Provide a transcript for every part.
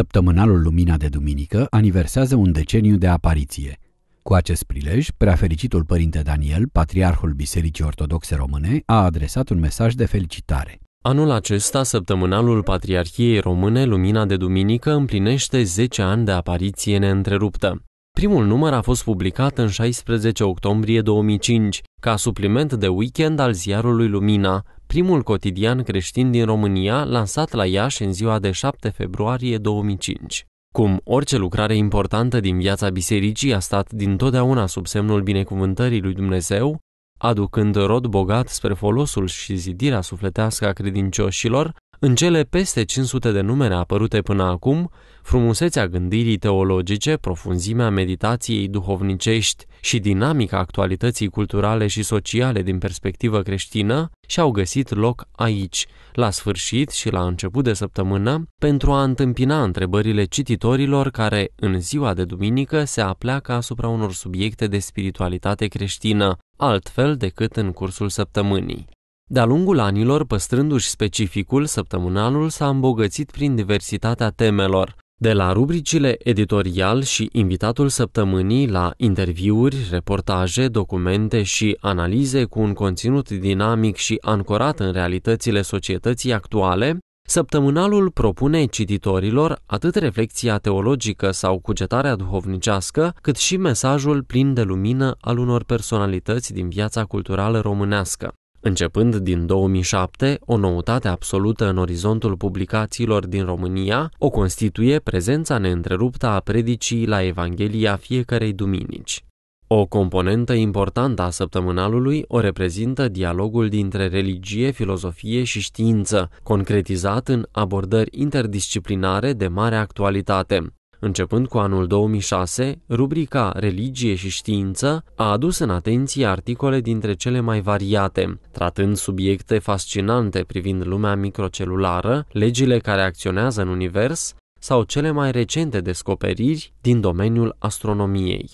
săptămânalul Lumina de Duminică aniversează un deceniu de apariție. Cu acest prilej, preafericitul părinte Daniel, patriarhul Bisericii Ortodoxe Române, a adresat un mesaj de felicitare. Anul acesta, săptămânalul Patriarhiei Române Lumina de Duminică împlinește 10 ani de apariție neîntreruptă. Primul număr a fost publicat în 16 octombrie 2005, ca supliment de weekend al ziarului Lumina, primul cotidian creștin din România, lansat la Iași în ziua de 7 februarie 2005. Cum orice lucrare importantă din viața bisericii a stat dintotdeauna sub semnul binecuvântării lui Dumnezeu, aducând rod bogat spre folosul și zidirea sufletească a credincioșilor, în cele peste 500 de numere apărute până acum, frumusețea gândirii teologice, profunzimea meditației duhovnicești și dinamica actualității culturale și sociale din perspectivă creștină și-au găsit loc aici, la sfârșit și la început de săptămână, pentru a întâmpina întrebările cititorilor care, în ziua de duminică, se apleacă asupra unor subiecte de spiritualitate creștină, altfel decât în cursul săptămânii. De-a lungul anilor, păstrându-și specificul, săptămânalul s-a îmbogățit prin diversitatea temelor, de la rubricile editorial și invitatul săptămânii la interviuri, reportaje, documente și analize cu un conținut dinamic și ancorat în realitățile societății actuale, săptămânalul propune cititorilor atât reflexia teologică sau cugetarea duhovnicească, cât și mesajul plin de lumină al unor personalități din viața culturală românească. Începând din 2007, o noutate absolută în orizontul publicațiilor din România o constituie prezența neîntreruptă a predicii la Evanghelia fiecarei duminici. O componentă importantă a săptămânalului o reprezintă dialogul dintre religie, filozofie și știință, concretizat în abordări interdisciplinare de mare actualitate. Începând cu anul 2006, rubrica Religie și știință a adus în atenție articole dintre cele mai variate, tratând subiecte fascinante privind lumea microcelulară, legile care acționează în univers sau cele mai recente descoperiri din domeniul astronomiei.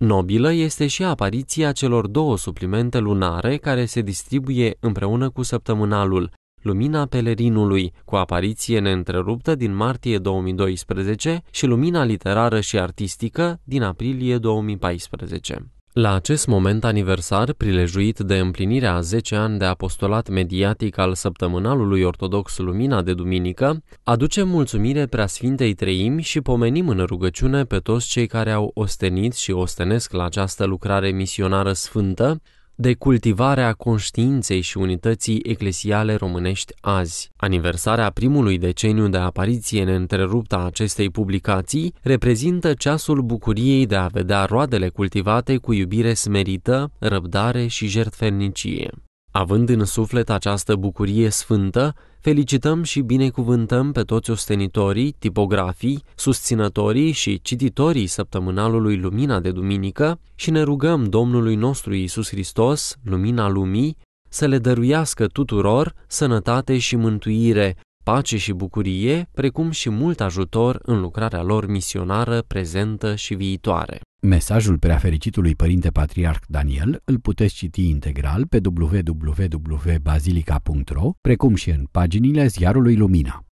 Nobilă este și apariția celor două suplimente lunare care se distribuie împreună cu săptămânalul, Lumina Pelerinului, cu apariție neîntreruptă din martie 2012 și Lumina Literară și Artistică din aprilie 2014. La acest moment aniversar, prilejuit de împlinirea a 10 ani de apostolat mediatic al săptămânalului ortodox Lumina de duminică, aducem mulțumire preasfintei treimi și pomenim în rugăciune pe toți cei care au ostenit și ostenesc la această lucrare misionară sfântă, de cultivarea conștiinței și unității eclesiale românești azi. Aniversarea primului deceniu de apariție neîntreruptă a acestei publicații reprezintă ceasul bucuriei de a vedea roadele cultivate cu iubire smerită, răbdare și jertfernicie. Având în suflet această bucurie sfântă, felicităm și binecuvântăm pe toți ostenitorii, tipografii, susținătorii și cititorii săptămânalului Lumina de Duminică și ne rugăm Domnului nostru Isus Hristos, Lumina Lumii, să le dăruiască tuturor sănătate și mântuire pace și bucurie, precum și mult ajutor în lucrarea lor misionară prezentă și viitoare. Mesajul preafericitului Părinte Patriarh Daniel îl puteți citi integral pe www.basilica.ro, precum și în paginile ziarului Lumina.